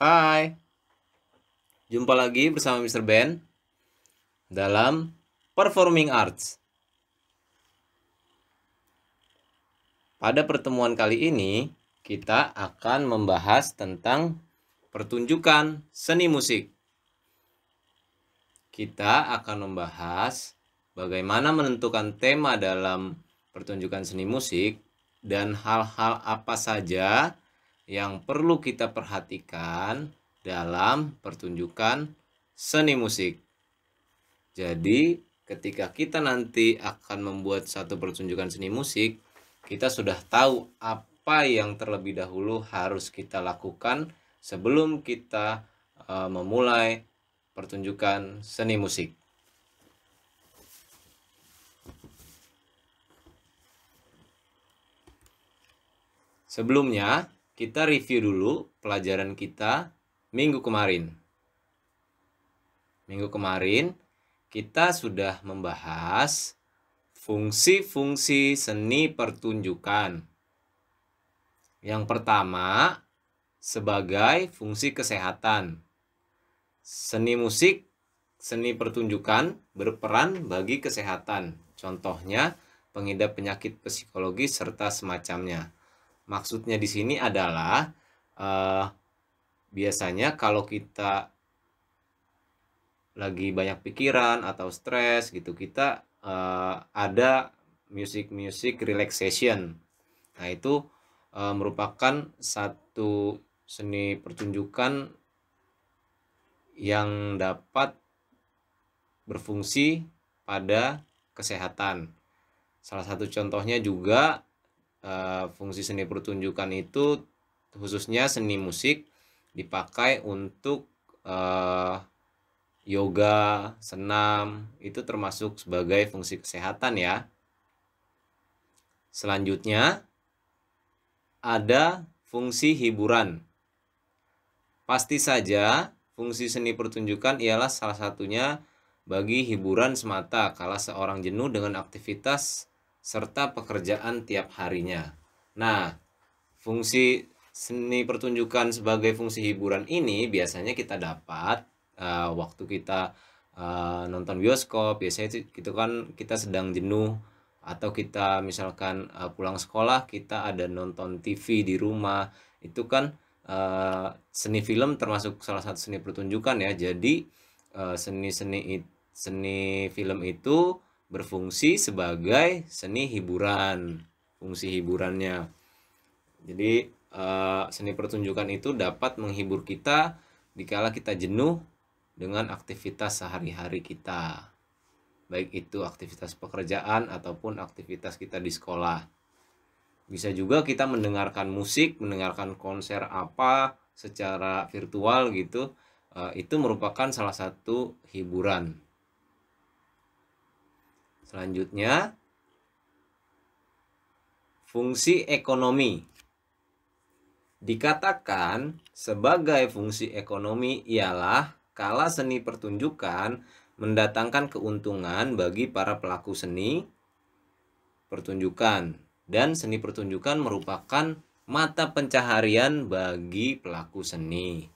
Hai. Jumpa lagi bersama Mr. Ben dalam Performing Arts. Pada pertemuan kali ini, kita akan membahas tentang pertunjukan seni musik. Kita akan membahas bagaimana menentukan tema dalam pertunjukan seni musik dan hal-hal apa saja yang perlu kita perhatikan dalam pertunjukan seni musik. Jadi, ketika kita nanti akan membuat satu pertunjukan seni musik, kita sudah tahu apa yang terlebih dahulu harus kita lakukan sebelum kita eh, memulai pertunjukan seni musik. Sebelumnya, kita review dulu pelajaran kita minggu kemarin. Minggu kemarin kita sudah membahas fungsi-fungsi seni pertunjukan. Yang pertama, sebagai fungsi kesehatan. Seni musik, seni pertunjukan berperan bagi kesehatan. Contohnya, pengidap penyakit psikologi serta semacamnya. Maksudnya di sini adalah uh, biasanya kalau kita lagi banyak pikiran atau stres gitu kita uh, ada music music relaxation. Nah itu uh, merupakan satu seni pertunjukan yang dapat berfungsi pada kesehatan. Salah satu contohnya juga Eh, fungsi seni pertunjukan itu khususnya seni musik dipakai untuk uh, yoga, senam, itu termasuk sebagai fungsi kesehatan ya. Selanjutnya ada fungsi hiburan. Pasti saja fungsi seni pertunjukan ialah salah satunya bagi hiburan semata kala seorang jenuh dengan aktivitas serta pekerjaan tiap harinya. Nah, fungsi seni pertunjukan sebagai fungsi hiburan ini biasanya kita dapat uh, waktu kita uh, nonton bioskop, biasanya itu, itu kan kita sedang jenuh atau kita misalkan uh, pulang sekolah kita ada nonton TV di rumah, itu kan uh, seni film termasuk salah satu seni pertunjukan ya. Jadi seni-seni uh, seni, seni, seni film itu berfungsi sebagai seni hiburan fungsi hiburannya jadi uh, seni pertunjukan itu dapat menghibur kita dikala kita jenuh dengan aktivitas sehari-hari kita baik itu aktivitas pekerjaan ataupun aktivitas kita di sekolah bisa juga kita mendengarkan musik mendengarkan konser apa secara virtual gitu uh, itu merupakan salah satu hiburan Selanjutnya, fungsi ekonomi dikatakan sebagai fungsi ekonomi ialah kala seni pertunjukan mendatangkan keuntungan bagi para pelaku seni pertunjukan dan seni pertunjukan merupakan mata pencaharian bagi pelaku seni.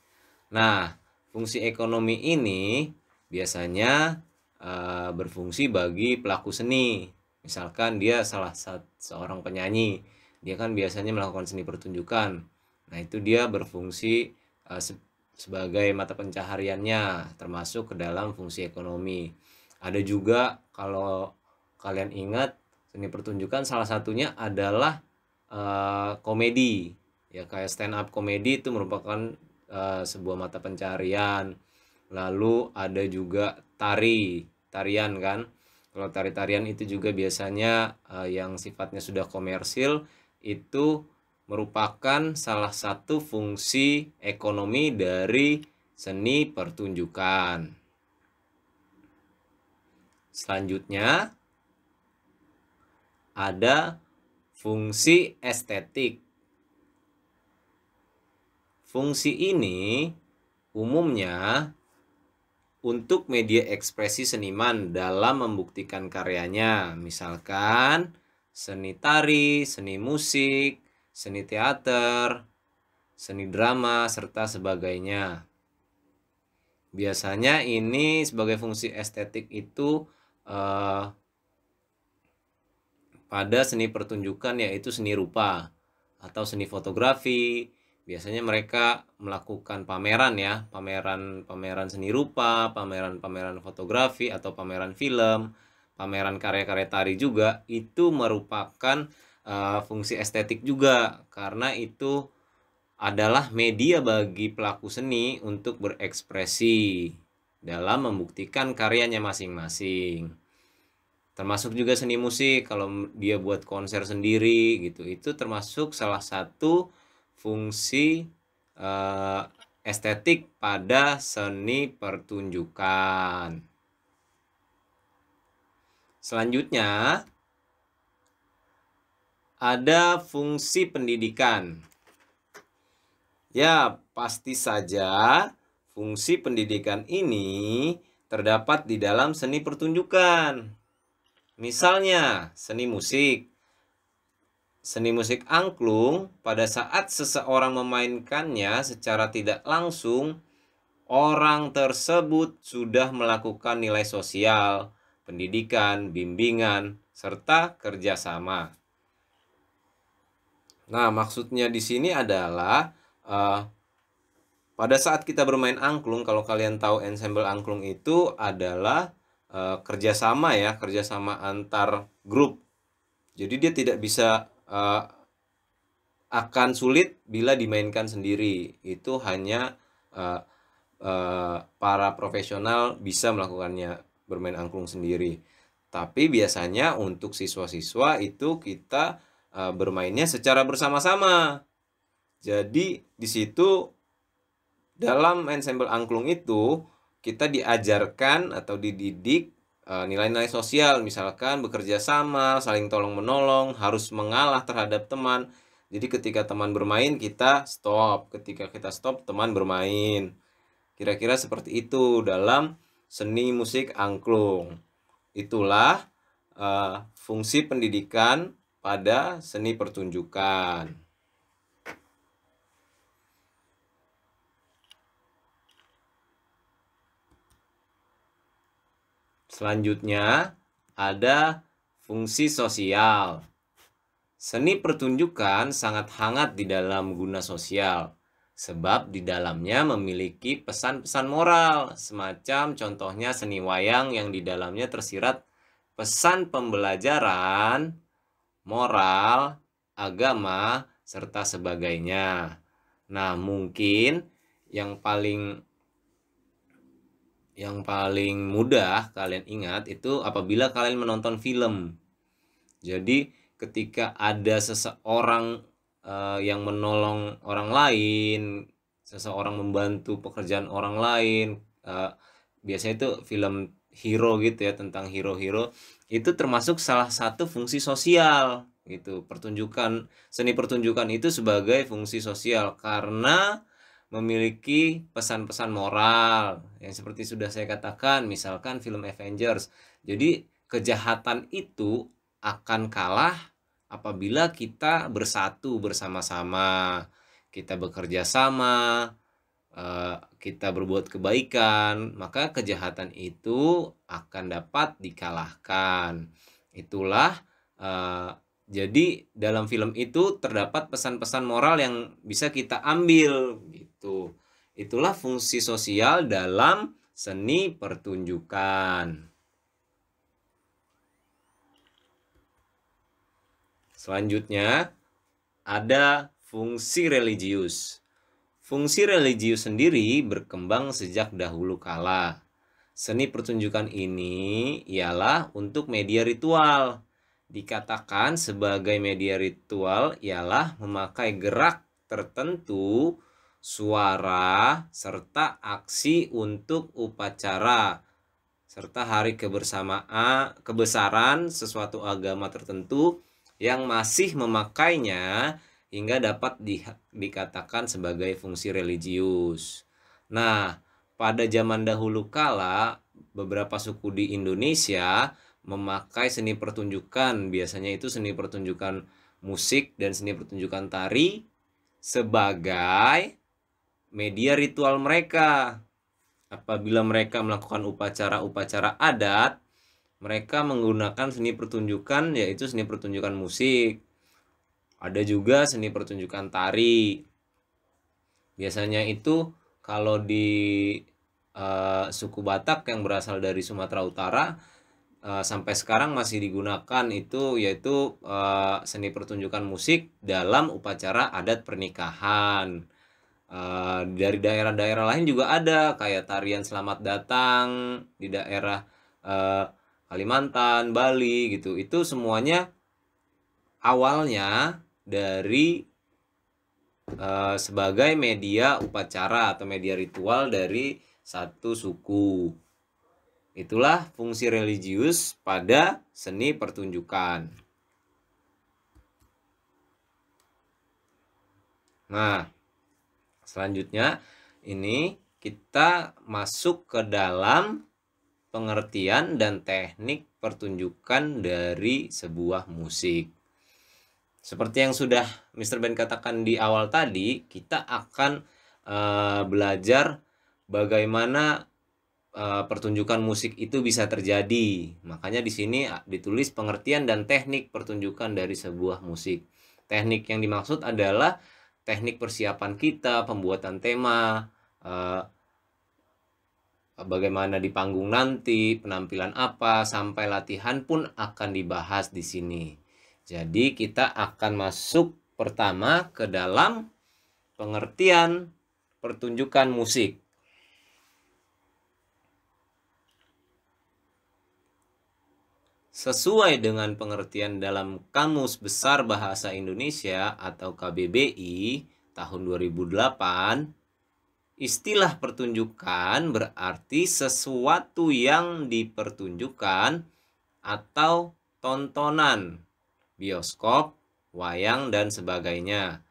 Nah, fungsi ekonomi ini biasanya Eh, berfungsi bagi pelaku seni. Misalkan dia salah satu seorang penyanyi, dia kan biasanya melakukan seni pertunjukan. Nah, itu dia berfungsi uh, se sebagai mata pencahariannya termasuk ke dalam fungsi ekonomi. Ada juga kalau kalian ingat seni pertunjukan salah satunya adalah uh, komedi. Ya kayak stand up komedi itu merupakan uh, sebuah mata pencarian. Lalu ada juga tari tarian kan kalau tari-tarian itu juga biasanya uh, yang sifatnya sudah komersil itu merupakan salah satu fungsi ekonomi dari seni pertunjukan. Selanjutnya ada fungsi estetik. Fungsi ini umumnya untuk media ekspresi seniman dalam membuktikan karyanya, misalkan seni tari, seni musik, seni teater, seni drama, serta sebagainya. Biasanya ini sebagai fungsi estetik itu eh, pada seni pertunjukan yaitu seni rupa atau seni fotografi, biasanya mereka melakukan pameran ya, pameran-pameran seni rupa, pameran-pameran fotografi atau pameran film, pameran karya-karya tari juga itu merupakan uh, fungsi estetik juga karena itu adalah media bagi pelaku seni untuk berekspresi dalam membuktikan karyanya masing-masing termasuk juga seni musik kalau dia buat konser sendiri gitu itu termasuk salah satu fungsi uh, estetik pada seni pertunjukan. Selanjutnya ada fungsi pendidikan. Ya, pasti saja fungsi pendidikan ini terdapat di dalam seni pertunjukan. Misalnya, seni musik, Seni musik angklung pada saat seseorang memainkannya secara tidak langsung, orang tersebut sudah melakukan nilai sosial, pendidikan, bimbingan, serta kerjasama. Nah, maksudnya di sini adalah uh, pada saat kita bermain angklung, kalau kalian tahu ensemble angklung itu adalah uh, kerjasama ya, kerjasama antar grup. Jadi dia tidak bisa uh, akan sulit bila dimainkan sendiri. Itu hanya uh, uh, para profesional bisa melakukannya bermain angklung sendiri. Tapi biasanya untuk siswa-siswa itu kita uh, bermainnya secara bersama-sama. Jadi di situ dalam ensemble angklung itu kita diajarkan atau dididik Eh, nilai-nilai sosial misalkan bekerja sama, saling tolong menolong, harus mengalah terhadap teman. Jadi ketika teman bermain kita stop, ketika kita stop teman bermain. Kira-kira seperti itu dalam seni musik angklung. Itulah uh, fungsi pendidikan pada seni pertunjukan. Selanjutnya ada fungsi sosial. Seni pertunjukan sangat hangat di dalam guna sosial sebab di dalamnya memiliki pesan-pesan moral, semacam contohnya seni wayang yang di dalamnya tersirat pesan pembelajaran, moral, agama, serta sebagainya. Nah, mungkin yang paling yang paling mudah kalian ingat itu apabila kalian menonton film. Jadi ketika ada seseorang uh, yang menolong orang lain, seseorang membantu pekerjaan orang lain, uh, biasanya itu film hero gitu ya tentang hero-hero itu termasuk salah satu fungsi sosial gitu. Pertunjukan seni pertunjukan itu sebagai fungsi sosial karena memiliki pesan-pesan moral yang seperti sudah saya katakan misalkan film Avengers. Jadi kejahatan itu akan kalah apabila kita bersatu bersama-sama, kita bekerja sama, eh, kita berbuat kebaikan, maka kejahatan itu akan dapat dikalahkan. Itulah eh, jadi dalam film itu terdapat pesan-pesan moral yang bisa kita ambil itu. itulah fungsi sosial dalam seni pertunjukan. Selanjutnya, ada fungsi religius. Fungsi religius sendiri berkembang sejak dahulu kala. Seni pertunjukan ini ialah untuk media ritual. Dikatakan sebagai media ritual ialah memakai gerak tertentu suara, serta aksi untuk upacara, serta hari kebersamaan kebesaran sesuatu agama tertentu yang masih memakainya hingga dapat di, dikatakan sebagai fungsi religius. Nah, pada zaman dahulu kala, beberapa suku di Indonesia memakai seni pertunjukan, biasanya itu seni pertunjukan musik dan seni pertunjukan tari sebagai media ritual mereka. Apabila mereka melakukan upacara-upacara adat, mereka menggunakan seni pertunjukan yaitu seni pertunjukan musik. Ada juga seni pertunjukan tari. Biasanya itu kalau di uh, suku Batak yang berasal dari Sumatera Utara uh, sampai sekarang masih digunakan itu yaitu uh, seni pertunjukan musik dalam upacara adat pernikahan Eh, dari daerah-daerah lain juga ada kayak tarian selamat datang di daerah uh, Kalimantan, Bali gitu. Itu semuanya awalnya dari uh, sebagai media upacara atau media ritual dari satu suku. Itulah fungsi religius pada seni pertunjukan. Nah, Selanjutnya ini kita masuk ke dalam pengertian dan teknik pertunjukan dari sebuah musik. Seperti yang sudah Mr. Ben katakan di awal tadi, kita akan uh, belajar bagaimana uh, pertunjukan musik itu bisa terjadi. Makanya di sini ah, ditulis pengertian dan teknik pertunjukan dari sebuah musik. Teknik yang dimaksud adalah teknik persiapan kita, pembuatan tema, uh, bagaimana di panggung nanti, penampilan apa, sampai latihan pun akan dibahas di sini. Jadi kita akan masuk pertama ke dalam pengertian pertunjukan musik. sesuai dengan pengertian dalam Kamus Besar Bahasa Indonesia atau KBBI tahun 2008, istilah pertunjukan berarti sesuatu yang dipertunjukkan atau tontonan, bioskop, wayang, dan sebagainya,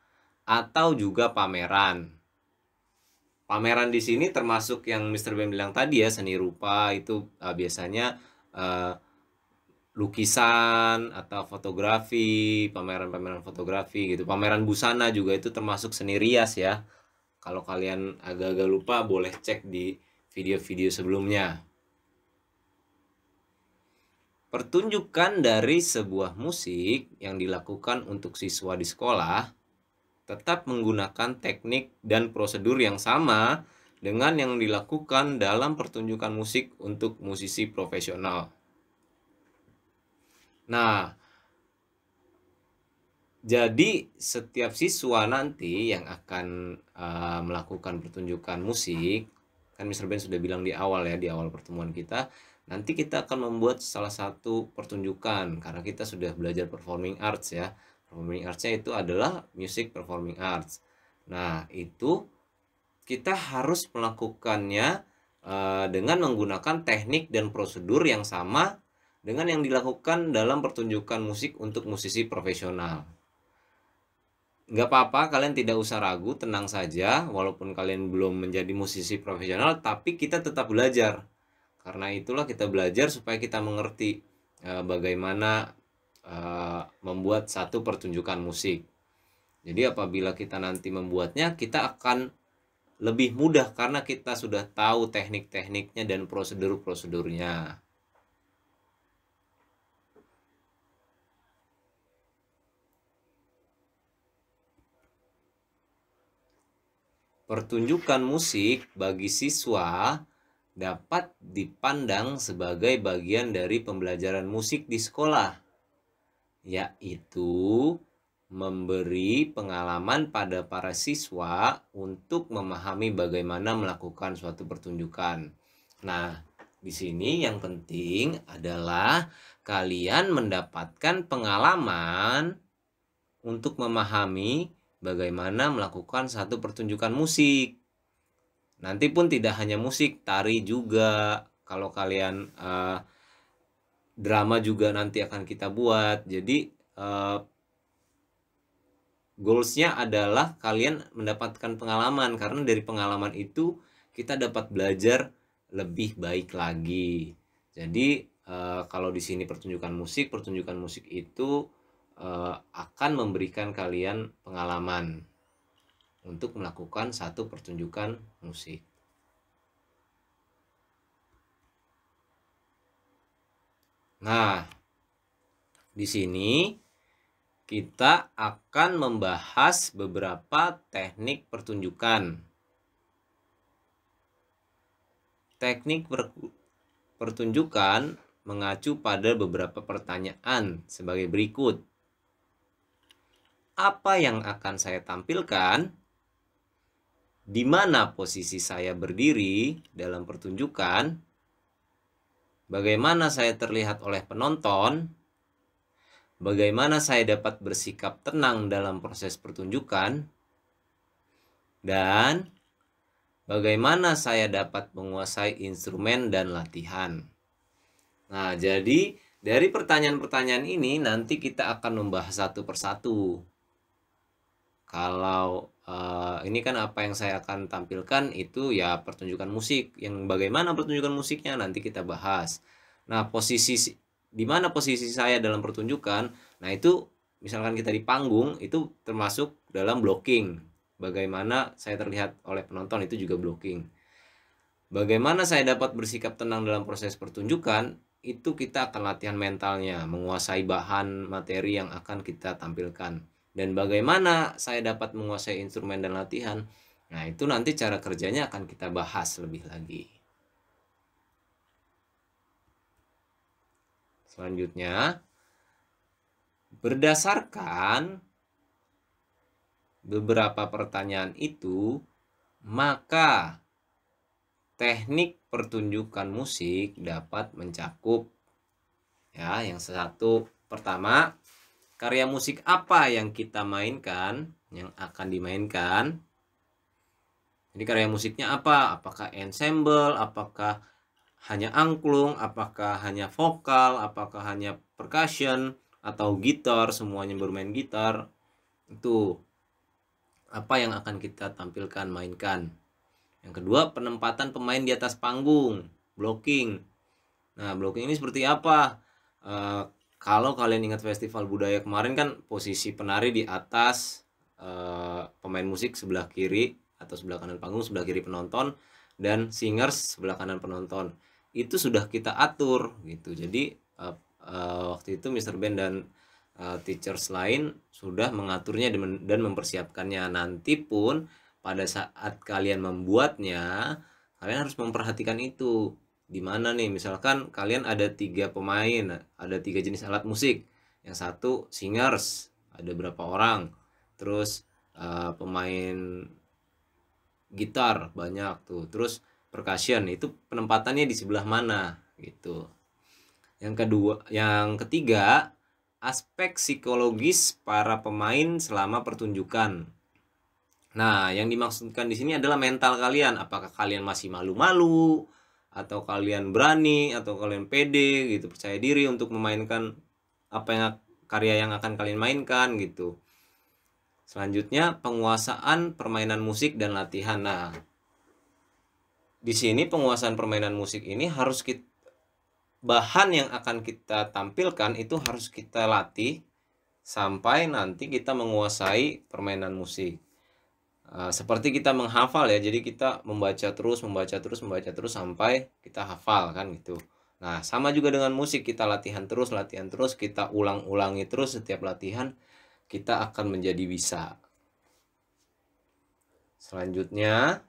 atau juga pameran. Pameran di sini termasuk yang Mr. Ben bilang tadi ya, seni rupa itu eh, biasanya uh, lukisan atau fotografi, pameran-pameran fotografi gitu. Pameran busana juga itu termasuk seni rias ya. Kalau kalian agak-agak lupa boleh cek di video-video sebelumnya. Pertunjukan dari sebuah musik yang dilakukan untuk siswa di sekolah tetap menggunakan teknik dan prosedur yang sama dengan yang dilakukan dalam pertunjukan musik untuk musisi profesional. Nah, jadi setiap siswa nanti yang akan uh, melakukan pertunjukan musik, kan Mr. Ben sudah bilang di awal ya, di awal pertemuan kita, nanti kita akan membuat salah satu pertunjukan karena kita sudah belajar performing arts ya. Performing arts-nya itu adalah music performing arts. Nah, itu kita harus melakukannya uh, dengan menggunakan teknik dan prosedur yang sama dengan yang dilakukan dalam pertunjukan musik untuk musisi profesional. Nggak apa-apa, kalian tidak usah ragu, tenang saja, walaupun kalian belum menjadi musisi profesional, tapi kita tetap belajar. Karena itulah kita belajar supaya kita mengerti e, bagaimana e, membuat satu pertunjukan musik. Jadi apabila kita nanti membuatnya, kita akan lebih mudah karena kita sudah tahu teknik-tekniknya dan prosedur-prosedurnya. Pertunjukan musik bagi siswa dapat dipandang sebagai bagian dari pembelajaran musik di sekolah, yaitu memberi pengalaman pada para siswa untuk memahami bagaimana melakukan suatu pertunjukan. Nah, di sini yang penting adalah kalian mendapatkan pengalaman untuk memahami bagaimana melakukan satu pertunjukan musik. Nanti pun tidak hanya musik, tari juga. Kalau kalian uh, drama juga nanti akan kita buat. Jadi uh, goalsnya adalah kalian mendapatkan pengalaman karena dari pengalaman itu kita dapat belajar lebih baik lagi. Jadi uh, kalau di sini pertunjukan musik, pertunjukan musik itu Eh, akan memberikan kalian pengalaman untuk melakukan satu pertunjukan musik. Nah, di sini kita akan membahas beberapa teknik pertunjukan. Teknik per pertunjukan mengacu pada beberapa pertanyaan sebagai berikut apa yang akan saya tampilkan, di mana posisi saya berdiri dalam pertunjukan, bagaimana saya terlihat oleh penonton, bagaimana saya dapat bersikap tenang dalam proses pertunjukan, dan bagaimana saya dapat menguasai instrumen dan latihan. Nah, jadi dari pertanyaan-pertanyaan ini nanti kita akan membahas satu persatu kalau uh, ini kan apa yang saya akan tampilkan itu ya pertunjukan musik yang bagaimana pertunjukan musiknya nanti kita bahas nah posisi di mana posisi saya dalam pertunjukan nah itu misalkan kita di panggung itu termasuk dalam blocking bagaimana saya terlihat oleh penonton itu juga blocking bagaimana saya dapat bersikap tenang dalam proses pertunjukan itu kita akan latihan mentalnya menguasai bahan materi yang akan kita tampilkan dan bagaimana saya dapat menguasai instrumen dan latihan. Nah, itu nanti cara kerjanya akan kita bahas lebih lagi. Selanjutnya, berdasarkan beberapa pertanyaan itu, maka teknik pertunjukan musik dapat mencakup ya, yang satu pertama Karya musik apa yang kita mainkan, yang akan dimainkan? Jadi karya musiknya apa? Apakah ensemble, apakah hanya angklung, apakah hanya vokal, apakah hanya percussion atau gitar, semuanya bermain gitar? Itu apa yang akan kita tampilkan, mainkan. Yang kedua, penempatan pemain di atas panggung, blocking. Nah, blocking ini seperti apa? Eh, kalau kalian ingat festival budaya kemarin kan posisi penari di atas uh, pemain musik sebelah kiri atau sebelah kanan panggung sebelah kiri penonton dan singers sebelah kanan penonton itu sudah kita atur gitu jadi uh, uh, waktu itu Mr. Ben dan uh, teachers lain sudah mengaturnya dan mempersiapkannya nanti pun pada saat kalian membuatnya kalian harus memperhatikan itu di mana nih misalkan kalian ada tiga pemain, ada tiga jenis alat musik. Yang satu singers, ada berapa orang. Terus uh, pemain gitar banyak tuh. Terus percussion itu penempatannya di sebelah mana gitu. Yang kedua, yang ketiga aspek psikologis para pemain selama pertunjukan. Nah, yang dimaksudkan di sini adalah mental kalian. Apakah kalian masih malu-malu? atau kalian berani atau kalian pede gitu percaya diri untuk memainkan apa yang karya yang akan kalian mainkan gitu selanjutnya penguasaan permainan musik dan latihan nah di sini penguasaan permainan musik ini harus kita bahan yang akan kita tampilkan itu harus kita latih sampai nanti kita menguasai permainan musik Eh, seperti kita menghafal ya, jadi kita membaca terus, membaca terus, membaca terus sampai kita hafal kan gitu. Nah, sama juga dengan musik, kita latihan terus, latihan terus, kita ulang-ulangi terus setiap latihan, kita akan menjadi bisa. Selanjutnya,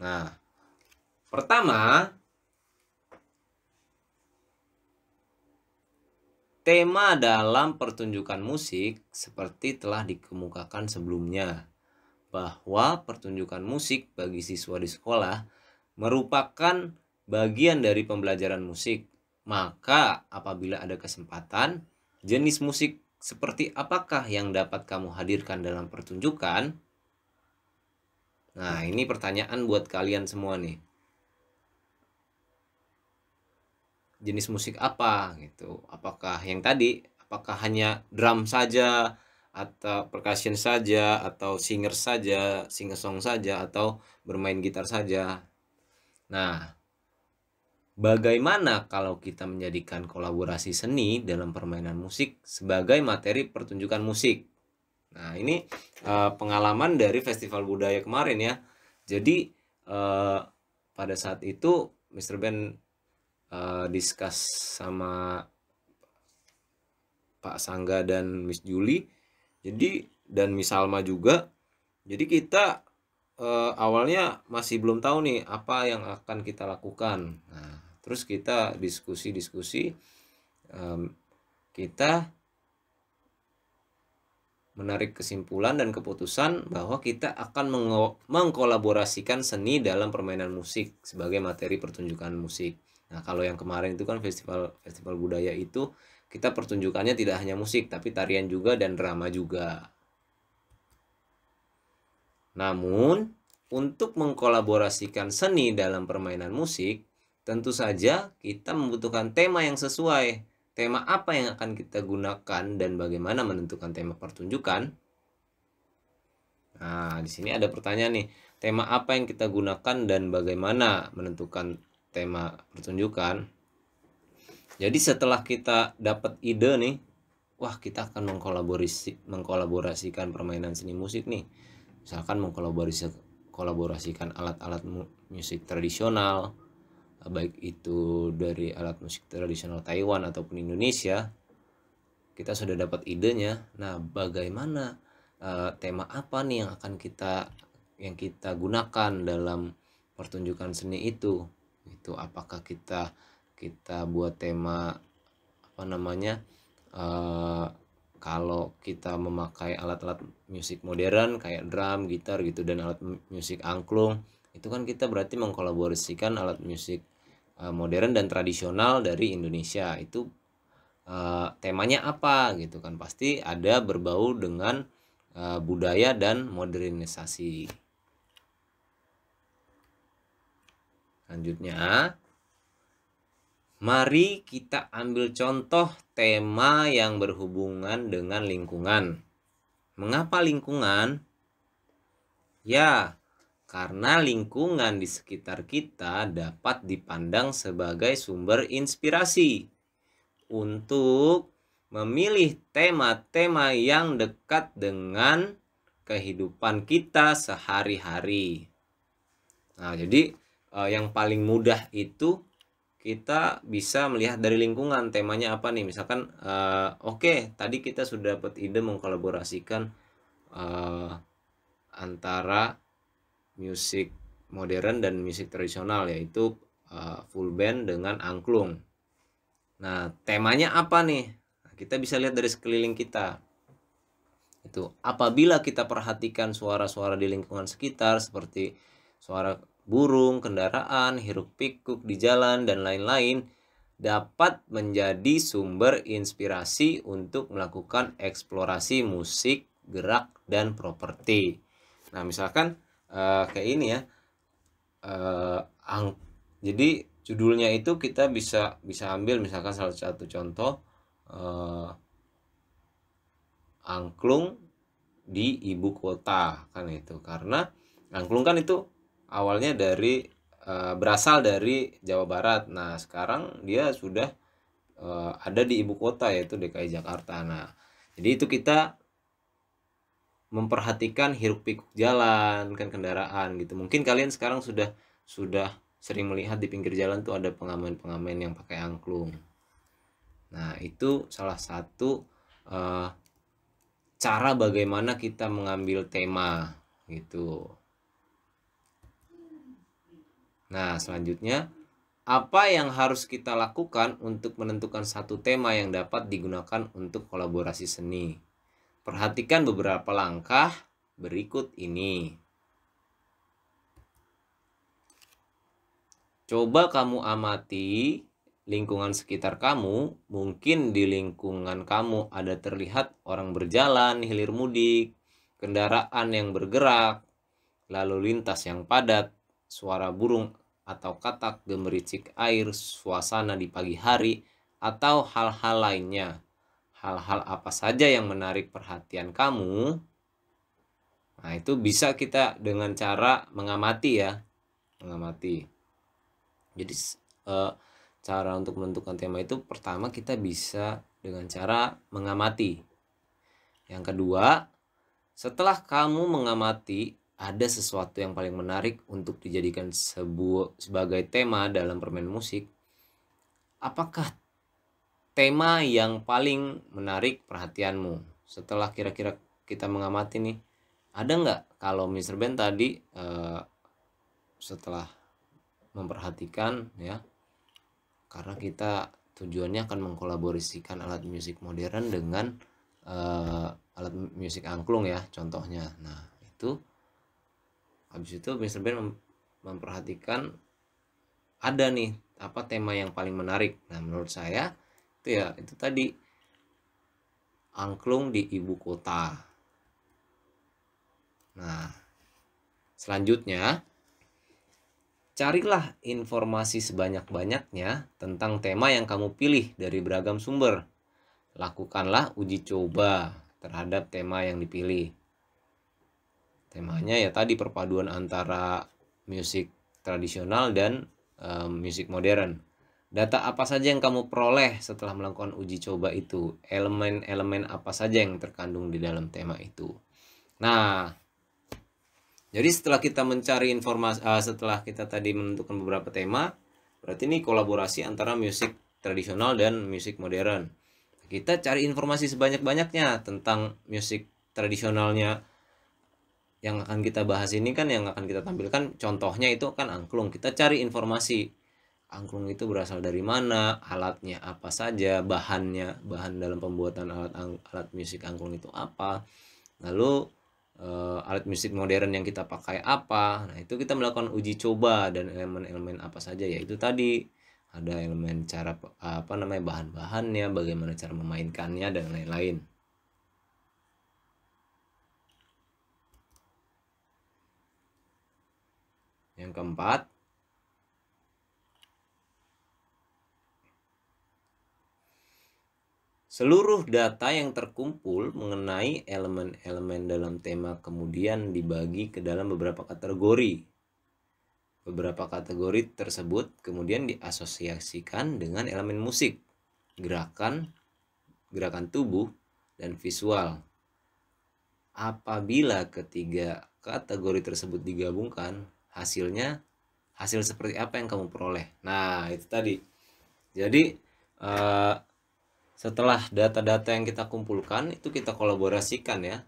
nah, pertama Tema dalam pertunjukan musik seperti telah dikemukakan sebelumnya bahwa pertunjukan musik bagi siswa di sekolah merupakan bagian dari pembelajaran musik. Maka apabila ada kesempatan, jenis musik seperti apakah yang dapat kamu hadirkan dalam pertunjukan? Nah, ini pertanyaan buat kalian semua nih. jenis musik apa gitu apakah yang tadi apakah hanya drum saja atau percussion saja atau singer saja singer song saja atau bermain gitar saja nah bagaimana kalau kita menjadikan kolaborasi seni dalam permainan musik sebagai materi pertunjukan musik nah ini uh, pengalaman dari festival budaya kemarin ya jadi uh, pada saat itu Mr. Ben uh, discuss sama Pak Sangga dan Miss Juli jadi dan Miss Alma juga jadi kita uh, awalnya masih belum tahu nih apa yang akan kita lakukan nah terus kita diskusi-diskusi um, kita menarik kesimpulan dan keputusan bahwa kita akan mengkolaborasikan seni dalam permainan musik sebagai materi pertunjukan musik. Nah, kalau yang kemarin itu kan festival festival budaya itu kita pertunjukannya tidak hanya musik tapi tarian juga dan drama juga. Namun, untuk mengkolaborasikan seni dalam permainan musik, tentu saja kita membutuhkan tema yang sesuai. Tema apa yang akan kita gunakan dan bagaimana menentukan tema pertunjukan? Nah, di sini ada pertanyaan nih. Tema apa yang kita gunakan dan bagaimana menentukan tema pertunjukan. Jadi setelah kita dapat ide nih, wah kita akan mengkolaborasi mengkolaborasikan permainan seni musik nih. Misalkan mengkolaborasi kolaborasikan alat-alat musik tradisional baik itu dari alat musik tradisional Taiwan ataupun Indonesia kita sudah dapat idenya nah bagaimana uh, tema apa nih yang akan kita yang kita gunakan dalam pertunjukan seni itu itu apakah kita kita buat tema apa namanya uh, kalau kita memakai alat-alat musik modern kayak drum, gitar gitu dan alat musik angklung itu kan kita berarti mengkolaborasikan alat musik uh, modern dan tradisional dari Indonesia itu uh, temanya apa gitu kan pasti ada berbau dengan uh, budaya dan modernisasi. Selanjutnya, mari kita ambil contoh tema yang berhubungan dengan lingkungan. Mengapa lingkungan? Ya, karena lingkungan di sekitar kita dapat dipandang sebagai sumber inspirasi untuk memilih tema-tema yang dekat dengan kehidupan kita sehari-hari. Nah, jadi Eh, yang paling mudah itu kita bisa melihat dari lingkungan temanya apa nih misalkan uh, oke okay, tadi kita sudah dapat ide mengkolaborasikan uh, antara musik modern dan musik tradisional yaitu uh, full band dengan angklung nah temanya apa nih kita bisa lihat dari sekeliling kita itu apabila kita perhatikan suara-suara di lingkungan sekitar seperti suara burung, kendaraan, hiruk pikuk di jalan, dan lain-lain dapat menjadi sumber inspirasi untuk melakukan eksplorasi musik, gerak, dan properti. Nah, misalkan uh, kayak ini ya. Uh, ang jadi judulnya itu kita bisa bisa ambil misalkan salah satu contoh uh, angklung di ibu kota kan itu karena angklung kan itu awalnya dari uh, berasal dari Jawa Barat. Nah, sekarang dia sudah uh, ada di ibu kota yaitu DKI Jakarta. Nah, jadi itu kita memperhatikan hiruk pikuk jalan kan kendaraan gitu. Mungkin kalian sekarang sudah sudah sering melihat di pinggir jalan tuh ada pengamen-pengamen yang pakai angklung. Nah, itu salah satu uh, cara bagaimana kita mengambil tema gitu. Nah, selanjutnya apa yang harus kita lakukan untuk menentukan satu tema yang dapat digunakan untuk kolaborasi seni? Perhatikan beberapa langkah berikut ini. Coba kamu amati lingkungan sekitar kamu, mungkin di lingkungan kamu ada terlihat orang berjalan, hilir mudik, kendaraan yang bergerak, lalu lintas yang padat, suara burung atau katak, gemericik air, suasana di pagi hari, atau hal-hal lainnya. Hal-hal apa saja yang menarik perhatian kamu? Nah, itu bisa kita dengan cara mengamati ya, mengamati. Jadi e, cara untuk menentukan tema itu pertama kita bisa dengan cara mengamati. Yang kedua, setelah kamu mengamati ada sesuatu yang paling menarik untuk dijadikan sebuah sebagai tema dalam permain musik apakah tema yang paling menarik perhatianmu setelah kira-kira kita mengamati nih ada nggak kalau Mr. Ben tadi uh, setelah memperhatikan ya karena kita tujuannya akan mengkolaborasikan alat musik modern dengan uh, alat musik angklung ya contohnya nah itu habis itu Mr. Bean memperhatikan ada nih apa tema yang paling menarik nah menurut saya itu ya itu tadi angklung di ibu kota nah selanjutnya carilah informasi sebanyak-banyaknya tentang tema yang kamu pilih dari beragam sumber lakukanlah uji coba terhadap tema yang dipilih temanya ya tadi perpaduan antara musik tradisional dan uh, musik modern. Data apa saja yang kamu peroleh setelah melakukan uji coba itu? Elemen-elemen apa saja yang terkandung di dalam tema itu? Nah, jadi setelah kita mencari informasi, uh, eh, setelah kita tadi menentukan beberapa tema, berarti ini kolaborasi antara musik tradisional dan musik modern. Kita cari informasi sebanyak-banyaknya tentang musik tradisionalnya yang akan kita bahas ini kan yang akan kita tampilkan contohnya itu kan angklung kita cari informasi angklung itu berasal dari mana, alatnya apa saja, bahannya, bahan dalam pembuatan alat alat musik angklung itu apa, lalu uh, alat musik modern yang kita pakai apa, nah itu kita melakukan uji coba dan elemen-elemen apa saja yaitu tadi ada elemen cara apa namanya bahan-bahannya, bagaimana cara memainkannya dan lain-lain. Yang keempat, Seluruh data yang terkumpul mengenai elemen-elemen dalam tema kemudian dibagi ke dalam beberapa kategori. Beberapa kategori tersebut kemudian diasosiasikan dengan elemen musik, gerakan, gerakan tubuh, dan visual. Apabila ketiga kategori tersebut digabungkan, hasilnya hasil seperti apa yang kamu peroleh nah itu tadi jadi uh, setelah data-data yang kita kumpulkan itu kita kolaborasikan ya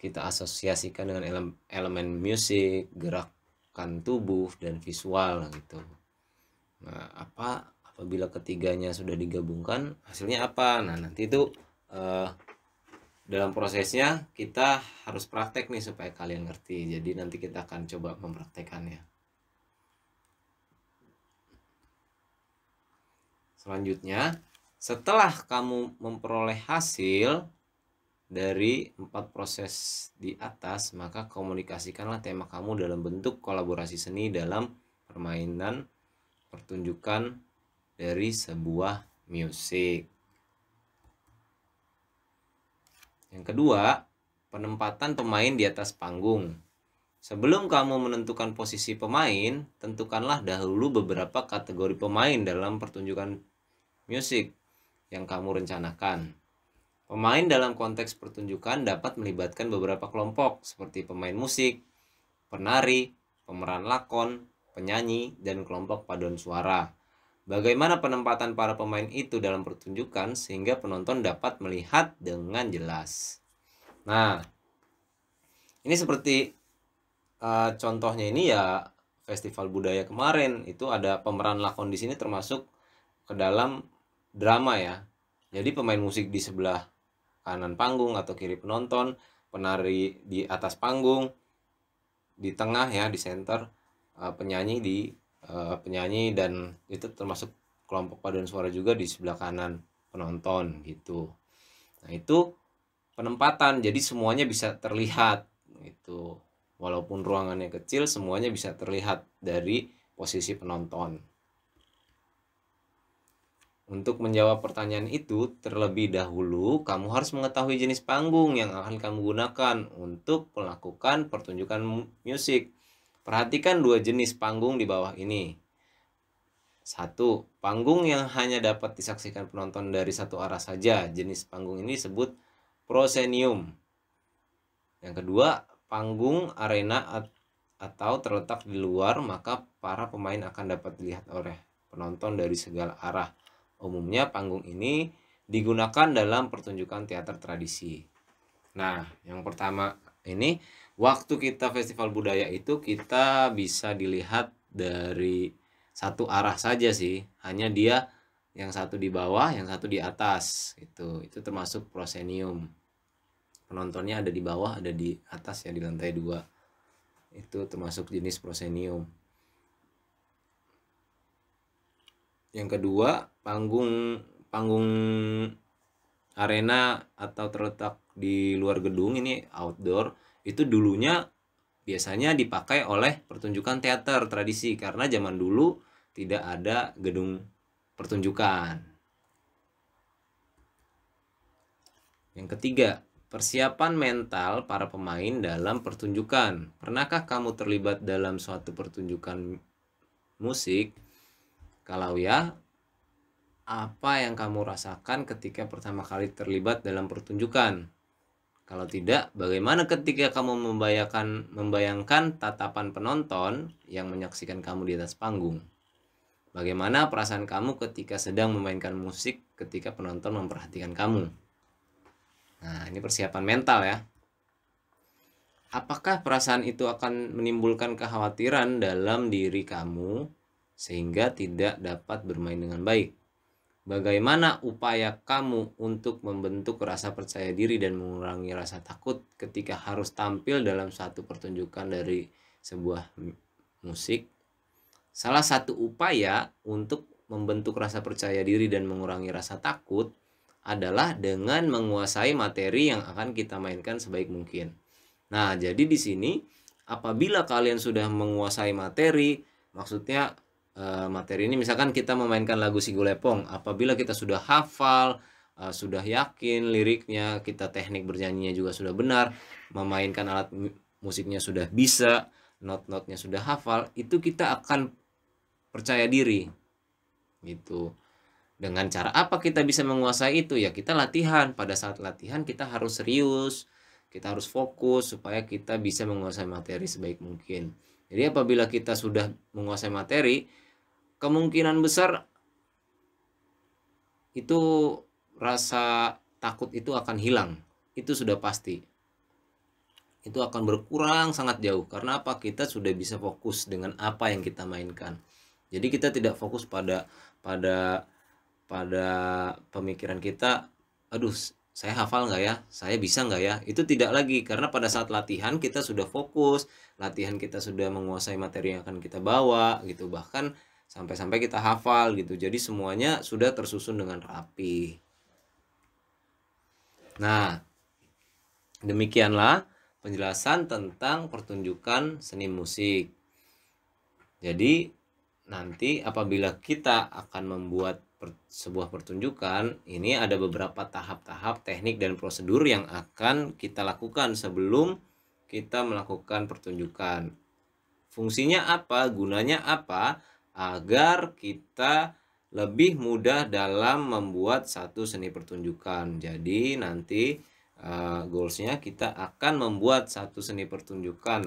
kita asosiasikan dengan elemen, elemen musik gerakan tubuh dan visual nah, gitu nah apa apabila ketiganya sudah digabungkan hasilnya apa nah nanti itu uh, dalam prosesnya kita harus praktek nih supaya kalian ngerti jadi nanti kita akan coba mempraktekannya selanjutnya setelah kamu memperoleh hasil dari empat proses di atas maka komunikasikanlah tema kamu dalam bentuk kolaborasi seni dalam permainan pertunjukan dari sebuah musik Yang kedua, penempatan pemain di atas panggung. Sebelum kamu menentukan posisi pemain, tentukanlah dahulu beberapa kategori pemain dalam pertunjukan musik yang kamu rencanakan. Pemain dalam konteks pertunjukan dapat melibatkan beberapa kelompok seperti pemain musik, penari, pemeran lakon, penyanyi, dan kelompok paduan suara. Bagaimana penempatan para pemain itu dalam pertunjukan sehingga penonton dapat melihat dengan jelas. Nah, ini seperti uh, contohnya ini ya festival budaya kemarin itu ada pemeran lakon di sini termasuk ke dalam drama ya. Jadi pemain musik di sebelah kanan panggung atau kiri penonton, penari di atas panggung, di tengah ya di center, eh, penyanyi di uh, penyanyi dan itu termasuk kelompok paduan suara juga di sebelah kanan penonton gitu nah itu penempatan jadi semuanya bisa terlihat itu walaupun ruangannya kecil semuanya bisa terlihat dari posisi penonton untuk menjawab pertanyaan itu, terlebih dahulu kamu harus mengetahui jenis panggung yang akan kamu gunakan untuk melakukan pertunjukan musik. Perhatikan dua jenis panggung di bawah ini. Satu, panggung yang hanya dapat disaksikan penonton dari satu arah saja. Jenis panggung ini disebut prosenium. Yang kedua, panggung arena atau terletak di luar, maka para pemain akan dapat dilihat oleh penonton dari segala arah. Umumnya panggung ini digunakan dalam pertunjukan teater tradisi. Nah, yang pertama ini waktu kita festival budaya itu kita bisa dilihat dari satu arah saja sih hanya dia yang satu di bawah yang satu di atas itu itu termasuk prosenium penontonnya ada di bawah ada di atas ya di lantai dua itu termasuk jenis prosenium yang kedua panggung panggung arena atau terletak di luar gedung ini outdoor itu dulunya biasanya dipakai oleh pertunjukan teater tradisi karena zaman dulu tidak ada gedung pertunjukan. Yang ketiga, persiapan mental para pemain dalam pertunjukan. Pernahkah kamu terlibat dalam suatu pertunjukan musik? Kalau ya, apa yang kamu rasakan ketika pertama kali terlibat dalam pertunjukan? Kalau tidak, bagaimana ketika kamu membayangkan, membayangkan tatapan penonton yang menyaksikan kamu di atas panggung? Bagaimana perasaan kamu ketika sedang memainkan musik ketika penonton memperhatikan kamu? Nah, ini persiapan mental ya. Apakah perasaan itu akan menimbulkan kekhawatiran dalam diri kamu sehingga tidak dapat bermain dengan baik? Bagaimana upaya kamu untuk membentuk rasa percaya diri dan mengurangi rasa takut ketika harus tampil dalam satu pertunjukan dari sebuah musik? Salah satu upaya untuk membentuk rasa percaya diri dan mengurangi rasa takut adalah dengan menguasai materi yang akan kita mainkan sebaik mungkin. Nah, jadi di sini apabila kalian sudah menguasai materi, maksudnya Eh, materi ini misalkan kita memainkan lagu si gulepong. apabila kita sudah hafal eh, sudah yakin liriknya kita teknik bernyanyinya juga sudah benar memainkan alat musiknya sudah bisa not-notnya sudah hafal itu kita akan percaya diri gitu dengan cara apa kita bisa menguasai itu ya kita latihan pada saat latihan kita harus serius kita harus fokus supaya kita bisa menguasai materi sebaik mungkin jadi apabila kita sudah menguasai materi kemungkinan besar itu rasa takut itu akan hilang. Itu sudah pasti. Itu akan berkurang sangat jauh karena apa? Kita sudah bisa fokus dengan apa yang kita mainkan. Jadi kita tidak fokus pada pada pada pemikiran kita, aduh saya hafal nggak ya, saya bisa nggak ya, itu tidak lagi karena pada saat latihan kita sudah fokus, latihan kita sudah menguasai materi yang akan kita bawa gitu bahkan sampai-sampai kita hafal gitu. Jadi semuanya sudah tersusun dengan rapi. Nah, demikianlah penjelasan tentang pertunjukan seni musik. Jadi nanti apabila kita akan membuat per, sebuah pertunjukan, ini ada beberapa tahap-tahap teknik dan prosedur yang akan kita lakukan sebelum kita melakukan pertunjukan. Fungsinya apa? Gunanya apa? agar kita lebih mudah dalam membuat satu seni pertunjukan. Jadi nanti uh, goalsnya kita akan membuat satu seni pertunjukan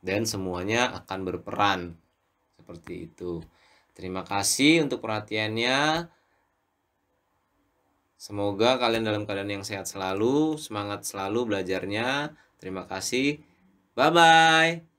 dan semuanya akan berperan seperti itu. Terima kasih untuk perhatiannya. Semoga kalian dalam keadaan yang sehat selalu, semangat selalu belajarnya. Terima kasih. Bye bye.